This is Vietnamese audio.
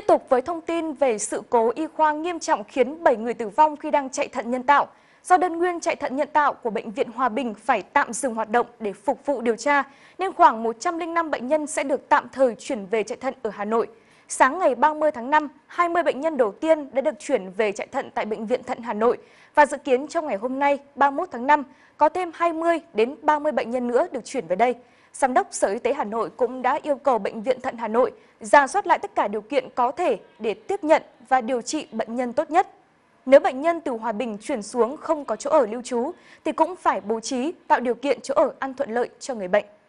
Tiếp tục với thông tin về sự cố y khoa nghiêm trọng khiến 7 người tử vong khi đang chạy thận nhân tạo. Do đơn nguyên chạy thận nhân tạo của Bệnh viện Hòa Bình phải tạm dừng hoạt động để phục vụ điều tra, nên khoảng 105 bệnh nhân sẽ được tạm thời chuyển về chạy thận ở Hà Nội. Sáng ngày 30 tháng 5, 20 bệnh nhân đầu tiên đã được chuyển về chạy thận tại Bệnh viện Thận Hà Nội và dự kiến trong ngày hôm nay 31 tháng 5 có thêm 20 đến 30 bệnh nhân nữa được chuyển về đây. Giám đốc Sở Y tế Hà Nội cũng đã yêu cầu Bệnh viện Thận Hà Nội ra soát lại tất cả điều kiện có thể để tiếp nhận và điều trị bệnh nhân tốt nhất. Nếu bệnh nhân từ Hòa Bình chuyển xuống không có chỗ ở lưu trú, thì cũng phải bố trí tạo điều kiện chỗ ở ăn thuận lợi cho người bệnh.